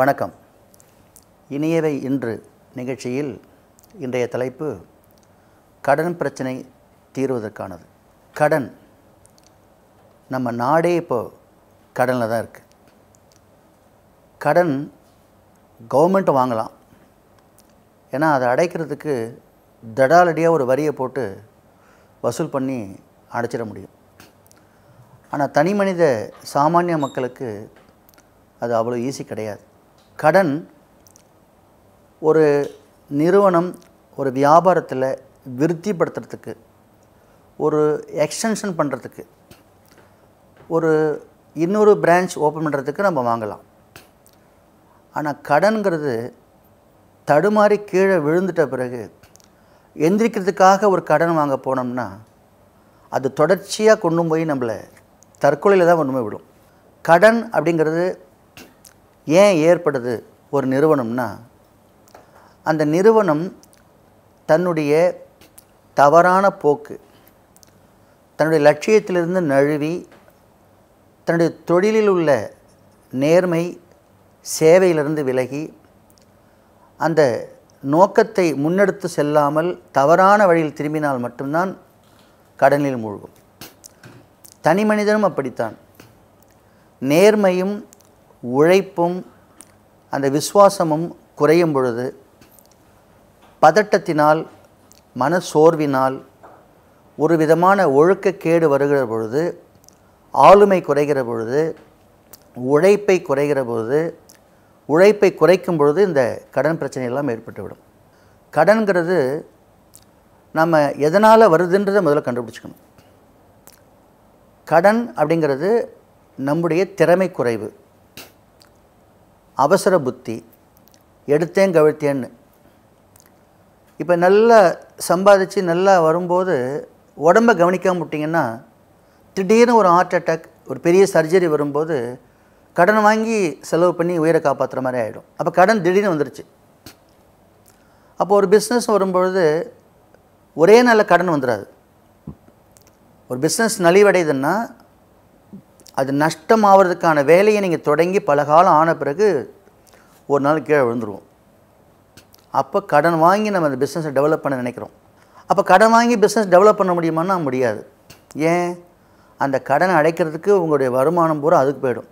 வணக்கம் இனியவை இன்று நிகழ்ச்சியில் இன்றைய தலைப்பு கடன் பிரச்சனை தீர்வதற்கானது கடன் நம்ம நாடே இப்போது கடனில் தான் இருக்குது கடன் கவர்மெண்ட் வாங்கலாம் ஏன்னா அதை அடைக்கிறதுக்கு தடாலடியாக ஒரு வரியை போட்டு வசூல் பண்ணி அடைச்சிட முடியும் ஆனால் தனி மனித சாமானிய மக்களுக்கு அது அவ்வளோ ஈஸி கிடையாது கடன் ஒரு நிறுவனம் ஒரு வியாபாரத்தில் விருத்திப்படுத்துறதுக்கு ஒரு எக்ஸ்டென்ஷன் பண்ணுறதுக்கு ஒரு இன்னொரு பிரான்ச் ஓப்பன் பண்ணுறதுக்கு நம்ம வாங்கலாம் ஆனால் கடன்கிறது தடுமாறி கீழே விழுந்துட்ட பிறகு எந்திரிக்கிறதுக்காக ஒரு கடன் வாங்க போனோம்னா அது தொடர்ச்சியாக கொண்டு போய் நம்மளை தற்கொலையில் தான் கொண்டு போய் விடும் கடன் அப்படிங்கிறது ஏன் ஏற்படுது ஒரு நிறுவனம்னா அந்த நிறுவனம் தன்னுடைய தவறான போக்கு தன்னுடைய லட்சியத்திலிருந்து நழுவி தன்னுடைய தொழிலில் உள்ள நேர்மை சேவையிலிருந்து விலகி அந்த நோக்கத்தை முன்னெடுத்து செல்லாமல் தவறான வழியில் திரும்பினால் மட்டும்தான் கடலில் மூழ்கும் தனி மனிதனும் அப்படித்தான் நேர்மையும் உழைப்பும் அந்த விசுவாசமும் குறையும் பொழுது பதட்டத்தினால் மன சோர்வினால் ஒரு விதமான ஒழுக்கக்கேடு வருகிற பொழுது ஆளுமை குறைகிற பொழுது உழைப்பை குறைகிற பொழுது உழைப்பை குறைக்கும் பொழுது இந்த கடன் பிரச்சனையெல்லாம் ஏற்பட்டுவிடும் கடன்கிறது நம்ம எதனால் வருதுன்றதை முதல்ல கண்டுபிடிச்சிக்கணும் கடன் அப்படிங்கிறது நம்முடைய திறமை குறைவு அவசர புத்தி எடுத்தேன் கவிழ்த்தேன்னு இப்போ நல்லா சம்பாதிச்சு நல்லா வரும்போது உடம்பை கவனிக்காம விட்டிங்கன்னா திடீர்னு ஒரு ஹார்ட் அட்டாக் ஒரு பெரிய சர்ஜரி வரும்போது கடன் வாங்கி செலவு பண்ணி உயிரை காப்பாற்றுற மாதிரி ஆகிடும் அப்போ கடன் திடீர்னு வந்துருச்சு அப்போ ஒரு பிஸ்னஸ் வரும்பொழுது ஒரே நல்ல கடன் வந்துடாது ஒரு பிஸ்னஸ் நலிவடையுதுன்னா அது நஷ்டம் ஆகிறதுக்கான வேலையை நீங்கள் தொடங்கி பல காலம் ஆன பிறகு ஒரு நாள் கீழே விழுந்துருவோம் அப்போ கடன் வாங்கி நம்ம அந்த பிஸ்னஸை டெவலப் பண்ண நினைக்கிறோம் அப்போ கடன் வாங்கி பிஸ்னஸ் டெவலப் பண்ண முடியுமான்னா முடியாது ஏன் அந்த கடனை அடைக்கிறதுக்கு உங்களுடைய வருமானம் பூரா அதுக்கு போயிடும்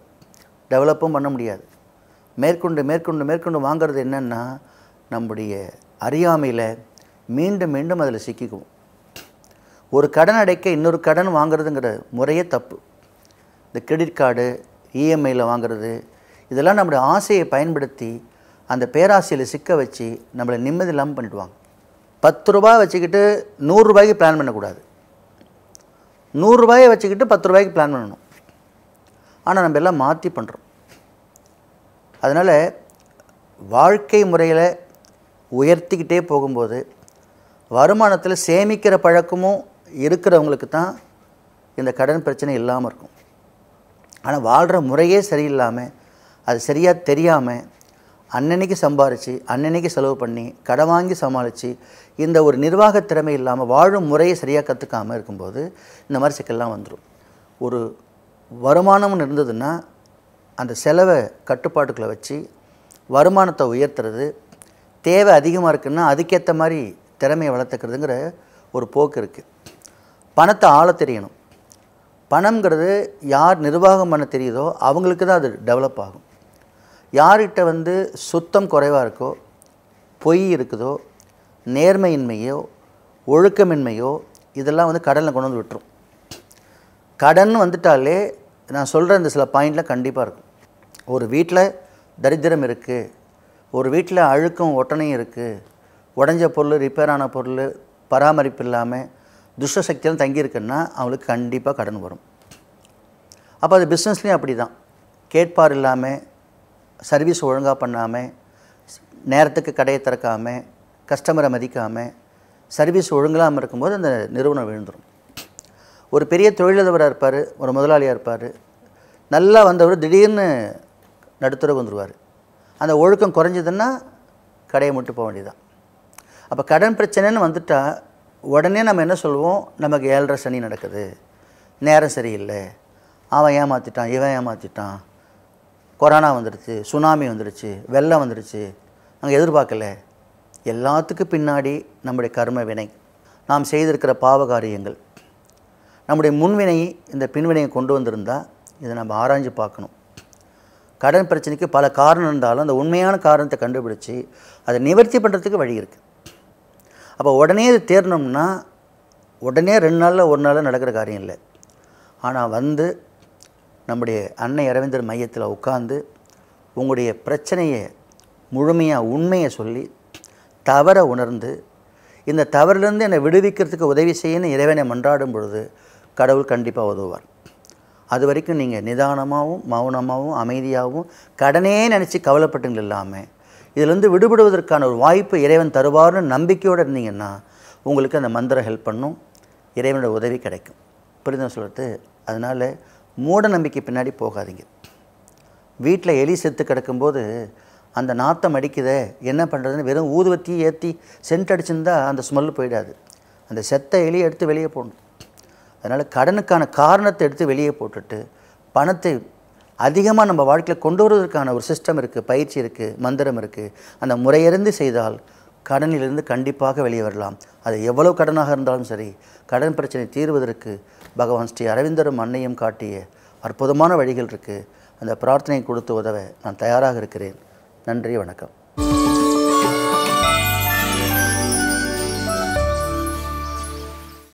டெவலப்பும் பண்ண முடியாது மேற்கொண்டு மேற்கொண்டு மேற்கொண்டு வாங்கிறது என்னென்னா நம்முடைய அறியாமையில் மீண்டும் மீண்டும் அதில் சிக்கிக்குவோம் ஒரு கடன் அடைக்க இன்னொரு கடன் வாங்குறதுங்கிற முறையே தப்பு இந்த கிரெடிட் கார்டு இஎம்ஐயில் வாங்குறது இதெல்லாம் நம்முடைய ஆசையை பயன்படுத்தி அந்த பேராசையில் சிக்க வச்சு நம்மளை நிம்மதி இல்லாமல் பண்ணிவிடுவாங்க பத்து ரூபாய் வச்சுக்கிட்டு நூறுரூபாய்க்கு பிளான் பண்ணக்கூடாது நூறுரூபாயை வச்சுக்கிட்டு பத்து ரூபாய்க்கு பிளான் பண்ணணும் ஆனால் நம்ம எல்லாம் மாற்றி பண்ணுறோம் அதனால் வாழ்க்கை முறையில் உயர்த்திக்கிட்டே போகும்போது வருமானத்தில் சேமிக்கிற பழக்கமும் இருக்கிறவங்களுக்கு தான் இந்த கடன் பிரச்சனை இல்லாமல் இருக்கும் ஆனால் வாழ்கிற முறையே சரியில்லாமல் அது சரியாக தெரியாமல் அன்னன்னைக்கு சம்பாரித்து அன்னன்னைக்கு செலவு பண்ணி கடன் வாங்கி சமாளித்து இந்த ஒரு நிர்வாக திறமை இல்லாமல் வாழும் முறையை சரியாக கற்றுக்காமல் இருக்கும்போது இந்த மாதிரி சிக்கல்லாம் வந்துடும் ஒரு வருமானம்னு இருந்ததுன்னா அந்த செலவை கட்டுப்பாட்டுக்குள்ளே வச்சு வருமானத்தை உயர்த்துறது தேவை அதிகமாக இருக்குன்னா அதுக்கேற்ற மாதிரி திறமையை வளர்த்துக்கிறதுங்கிற ஒரு போக்கு இருக்குது பணத்தை ஆள தெரியணும் பணங்கிறது யார் நிர்வாகம் பண்ண தெரியுதோ அவங்களுக்கு தான் அது டெவலப் ஆகும் யார்கிட்ட வந்து சுத்தம் குறைவாக இருக்கோ பொய் இருக்குதோ நேர்மையின்மையோ ஒழுக்கமின்மையோ இதெல்லாம் வந்து கடனில் கொண்டு வந்து விட்டுரும் கடன் வந்துட்டாலே நான் சொல்கிற இந்த சில பாயிண்டில் கண்டிப்பாக இருக்கும் ஒரு வீட்டில் தரித்திரம் இருக்குது ஒரு வீட்டில் அழுக்கும் ஒட்டனையும் இருக்குது உடஞ்ச பொருள் ரிப்பேரான பொருள் பராமரிப்பு இல்லாமல் துஷ்ட சக்தியெல்லாம் தங்கியிருக்குன்னா அவளுக்கு கண்டிப்பாக கடன் வரும் அப்போ அது பிஸ்னஸ்லேயும் அப்படி தான் கேட்பார் இல்லாமல் சர்வீஸ் ஒழுங்காக பண்ணாமல் நேரத்துக்கு கடையை திறக்காமல் கஸ்டமரை மதிக்காமல் சர்வீஸ் ஒழுங்கலாமல் இருக்கும்போது அந்த நிறுவனம் விழுந்துடும் ஒரு பெரிய தொழிலதிபராக இருப்பார் ஒரு முதலாளியாக இருப்பார் நல்லா வந்தவர் திடீர்னு நடுத்தர வந்துடுவார் அந்த ஒழுக்கம் குறைஞ்சதுன்னா கடையை முட்டு போக வேண்டியதான் அப்போ கடன் பிரச்சனைன்னு வந்துட்டால் உடனே நம்ம என்ன சொல்லுவோம் நமக்கு ஏழரை சனி நடக்குது நேரம் சரியில்லை அவன் ஏமாற்றிட்டான் இவன் ஏமாற்றிட்டான் கொரோனா வந்துடுச்சு சுனாமி வந்துடுச்சு வெள்ளம் வந்துடுச்சு நாங்கள் எதிர்பார்க்கல எல்லாத்துக்கும் பின்னாடி நம்முடைய கர்ம வினை நாம் செய்திருக்கிற பாவ காரியங்கள் நம்முடைய முன்வினை இந்த பின்வினையை கொண்டு வந்திருந்தால் இதை நம்ம ஆராய்ஞ்சு பார்க்கணும் கடன் பிரச்சனைக்கு பல காரணம் இருந்தாலும் அந்த உண்மையான காரணத்தை கண்டுபிடிச்சி அதை நிவர்த்தி பண்ணுறதுக்கு வழி இருக்குது அப்போ உடனே இது தேரணும்னா உடனே ரெண்டு நாளில் ஒரு நாளில் நடக்கிற காரியம் இல்லை ஆனால் வந்து நம்முடைய அன்னை அரவிந்தர் மையத்தில் உட்காந்து உங்களுடைய பிரச்சனையை முழுமையாக உண்மையை சொல்லி தவற உணர்ந்து இந்த தவறிலிருந்து என்னை விடுவிக்கிறதுக்கு உதவி செய்யணும் இறைவனை மன்றாடும் பொழுது கடவுள் கண்டிப்பாக உதவுவார் அது வரைக்கும் நீங்கள் நிதானமாகவும் மௌனமாகவும் அமைதியாகவும் கடனே நினச்சி கவலைப்பட்டுங்கள் இல்லாமல் இதிலேருந்து விடுபடுவதற்கான ஒரு வாய்ப்பு இறைவன் தருவார்னு நம்பிக்கையோடு இருந்தீங்கன்னா உங்களுக்கு அந்த மந்திரம் ஹெல்ப் பண்ணும் இறைவனோட உதவி கிடைக்கும் புரிந்து சொல்கிறது அதனால் மூட நம்பிக்கை பின்னாடி போகாதீங்க வீட்டில் எலி செத்து கிடக்கும்போது அந்த நாத்தம் அடிக்குதே என்ன பண்ணுறதுன்னு வெறும் ஊதுவத்தி ஏற்றி சென்ட் அடிச்சிருந்தால் அந்த ஸ்மெல் போயிடாது அந்த செத்த எலியை எடுத்து வெளியே போடணும் அதனால் கடனுக்கான காரணத்தை எடுத்து வெளியே போட்டுட்டு பணத்தை அதிகமாக நம்ம வாழ்க்கையில் கொண்டு வருவதற்கான ஒரு சிஸ்டம் இருக்குது பயிற்சி இருக்குது மந்திரம் இருக்குது அந்த முறையிருந்து செய்தால் கடனிலிருந்து கண்டிப்பாக வெளியே வரலாம் அது எவ்வளோ கடனாக இருந்தாலும் சரி கடன் பிரச்சனை தீர்வதற்கு பகவான் ஸ்ரீ அரவிந்தரும் அன்னையும் காட்டிய அற்புதமான வழிகள் இருக்குது அந்த பிரார்த்தனை கொடுத்து உதவ நான் தயாராக இருக்கிறேன் நன்றி வணக்கம்